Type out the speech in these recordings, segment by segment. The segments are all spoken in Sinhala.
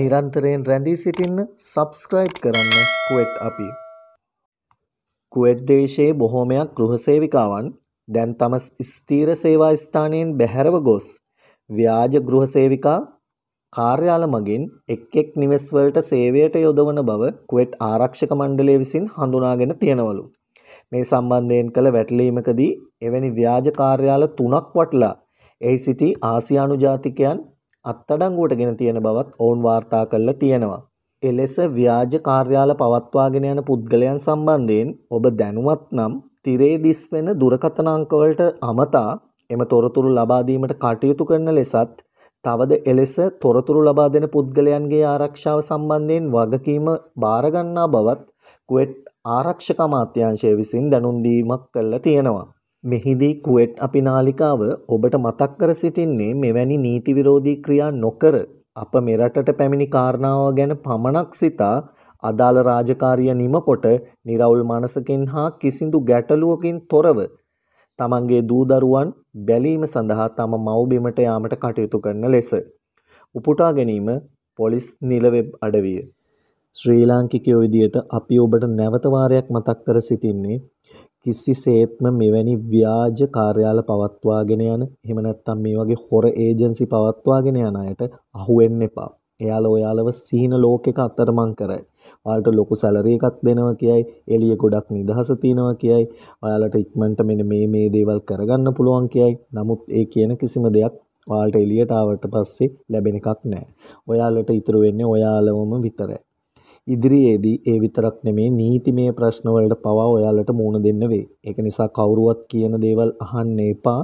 නිරන්තරයෙන් රැඳී සිටින්න සබස්ක්‍රයිබ් කරන්න කුවට් අපි. කුවට් දේශයේ බොහෝමයක් ගෘහසේවිකාවන් දැන් තම ස්ථීර සේවා ස්ථානයෙන් බැහැරව ගොස් ව්‍යාජ ගෘහසේවිකා කාර්යාල මගින් එක් එක් නිවෙස්වලට සේවයට යොදවන බව කුවෙට් ආරක්ෂක මණ්ඩලය විසින් හඳුනාගෙන තියෙනවලු. මේ සම්බන්ධයෙන් කළ වැටලීමකදී එවැනි ව්‍යාජ කාර්යාල තුනක් වටලා එහි සිටි ආසියානු ජාතිකයන් අත්අඩංගුවට ගෙන තියෙන බවත් ඔවුන් වාර්තා කළා තියෙනවා. එලෙස ව්‍යාජ කාර්යාල පවත්වාගෙන යන පුද්ගලයන් සම්බන්ධයෙන් ඔබ දැනුවත් නම් තිරේ දිස්වෙන දුරකථන අංකවලට අමතා එම තොරතුරු ලබා දීමට කටයුතු කරන ලෙසත් තවද එලෙස තොරතුරු ලබා දෙන පුද්ගලයන්ගේ ආරක්ෂාව සම්බන්ධයෙන් වගකීම බාර ගන්නා බවත් කුවෙට් ආරක්ෂක අමාත්‍යාංශය විසින් දැනුම් දීමක් කළා තියෙනවා. මෙහිදී කුවෙට් අපි නාලිකාව ඔබට මතක් කර සිටින්නේ මෙවැනි නීති විරෝධී ක්‍රියා නොකර අප මෙරටට පැමිණි කාරණාව ගැන පමණක් සිතා අදාළ රාජකාරිය නිමකොට නිරවුල් මනසකින් හා කිසිදු ගැටලුවකින් තොරව තමන්ගේ දූදරුවන් බැලීම සඳහා තම මව්බිමට යාමට කටයුතු කරන ලෙස. උපුටා ගැනීම පොලිස් නිලවෙබ් අඩවිය. ශ්‍රී ලාංකිකයෝ විදියට අපි ඔබට නැවත වාරයක් මතක් කර සිටින්නේ කිසිසේත්ම මෙවැනි ව්‍යාජ කාර්යාල පවත්වාගෙන යන එහෙම නැත්නම් මේ වගේ හොර ඒජන්සි පවත්වාගෙන යන අයට අහු වෙන්න එපා. එයාලා ඔයාලව සීන ලෝකෙක අතරමං කරයි. ඔයාලට ලොකු සැලරි එකක් දෙනවා කියයි, එළිය ගොඩක් නිදහස තියනවා කියයි, ඔයාලට ඉක්මනට මෙන්න මේ මේ දේවල් කරගන්න පුළුවන් කියයි. නමුත් ඒ කියන කිසිම දෙයක් ඔයාලට එළියට ආවට පස්සේ ලැබෙන එකක් නෑ. ඔයාලට ඉතුරු වෙන්නේ ඔයාලවම විතරයි. ඉදිරියේදී ඒ විතරක් නෙමේ නීතිමය ප්‍රශ්න වලට පවා ඔයාලට මුහුණ දෙන්න වෙයි. ඒක නිසා කවුරුවත් කියන දේවල් අහන්න එපා.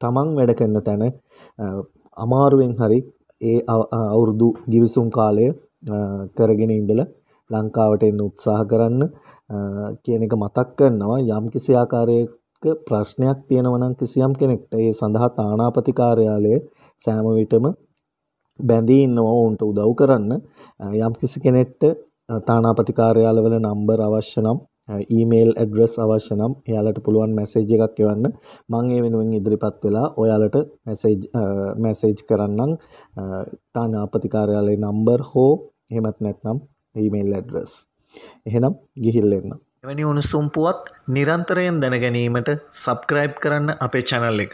තමන් වැඩ කරන තැන අමාරුවෙන් හරි ඒ අවුරුදු ගිවිසුම් කාලය කරගෙන ඉඳලා ලංකාවට එන්න උත්සාහ කරන්න කියන එක මතක් කරනවා යම්කිසි ආකාරයක ප්‍රශ්නයක් තියෙනවා නම් කිසියම් කෙනෙක්ට ඒ සඳහා තානාපති කාර්යාලය සෑම විටම බැඳී ඉන්නවා උන්ට උදව් කරන්න යම්කිසි කෙනෙක්ට තානාපති කාර්යාලවල නම්බර් අවශ්‍ය නම් ඊමේල් ඇඩ්‍රස් අවශ්‍ය නම් එයාලට පුළුවන් මැසේජ් එකක් එවන්න මම ඒ වෙනුවෙන් ඉදිරිපත් වෙලා ඔයාලට මැසේජ් මැසේජ් කරන්නම් තානාපති කාර්යාලයේ නම්බර් හෝ එහෙමත් නැත්නම් ඊමේල් ඇඩ්‍රස් එහෙනම් ගිහිල් එන්න එවැනි උණුසුම් පුවත් නිරන්තරයෙන් දැනගැනීමට සබ්ස්ක්‍රයිබ් කරන්න අපේ channel එක